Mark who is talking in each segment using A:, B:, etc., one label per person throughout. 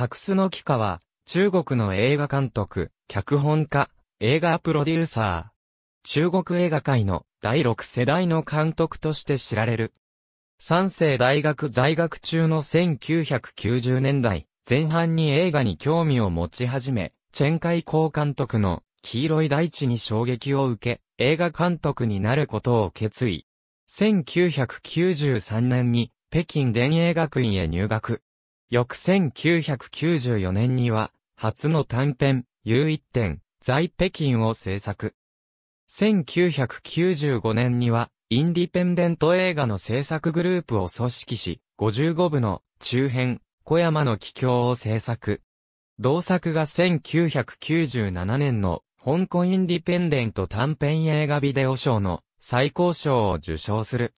A: 格すの木は、中国の映画監督、脚本家、映画プロデューサー。中国映画界の第6世代の監督として知られる。三世大学在学中の1990年代前半に映画に興味を持ち始め、チェンカイ高監督の黄色い大地に衝撃を受け、映画監督になることを決意。1993年に北京電影学院へ入学。翌1994年には、初の短編、U1 点、在北京を制作。1995年には、インディペンデント映画の制作グループを組織し、55部の中編、小山の帰郷を制作。同作が1997年の香港インディペンデント短編映画ビデオ賞の最高賞を受賞する。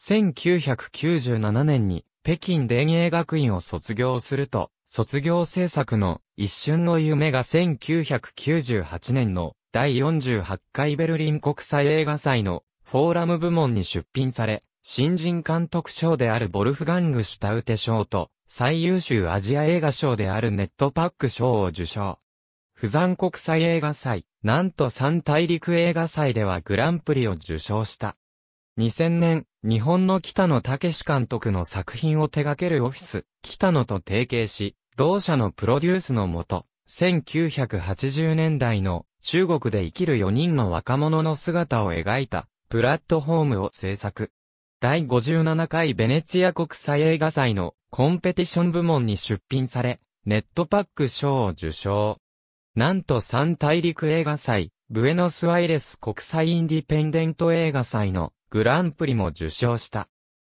A: 1997年に北京電影学院を卒業すると、卒業制作の一瞬の夢が1998年の第48回ベルリン国際映画祭のフォーラム部門に出品され、新人監督賞であるボルフガング・シュタウテ賞と最優秀アジア映画賞であるネットパック賞を受賞。釜山国際映画祭、なんと三大陸映画祭ではグランプリを受賞した。2000年、日本の北野武監督の作品を手掛けるオフィス、北野と提携し、同社のプロデュースのもと、1980年代の中国で生きる4人の若者の姿を描いたプラットフォームを制作。第57回ベネツィア国際映画祭のコンペティション部門に出品され、ネットパック賞を受賞。なんと三大陸映画祭、ブエノスアイレス国際インディペンデント映画祭のグランプリも受賞した。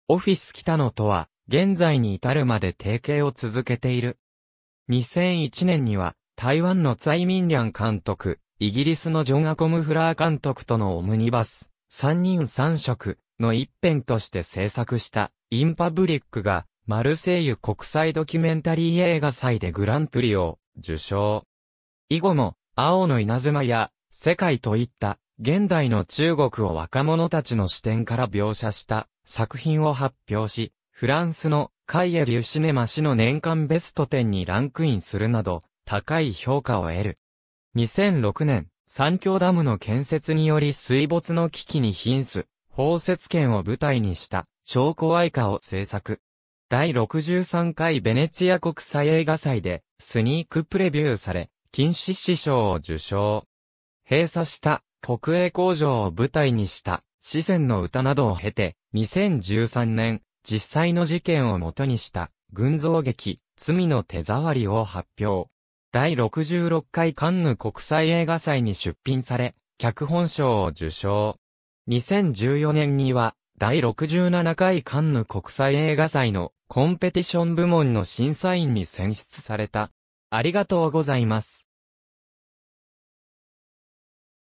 A: オフィス北野とは、現在に至るまで提携を続けている。2001年には、台湾の蔡明良監督、イギリスのジョン・アコム・フラー監督とのオムニバス、三人三色の一編として制作した、インパブリックが、マルセイユ国際ドキュメンタリー映画祭でグランプリを受賞。以後も、青の稲妻や、世界といった現代の中国を若者たちの視点から描写した作品を発表し、フランスのカイエ・リュシネマ氏の年間ベスト10にランクインするなど、高い評価を得る。2006年、三峡ダムの建設により水没の危機に瀕す、包摂圏を舞台にした、超怖愛歌を制作。第63回ベネツィア国際映画祭で、スニークプレビューされ、禁止師賞を受賞。閉鎖した国営工場を舞台にした四川の歌などを経て、2013年、実際の事件をもとにした群像劇、罪の手触りを発表。第66回カンヌ国際映画祭に出品され、脚本賞を受賞。2014年には、第67回カンヌ国際映画祭のコンペティション部門の審査員に選出された。ありがとうございます。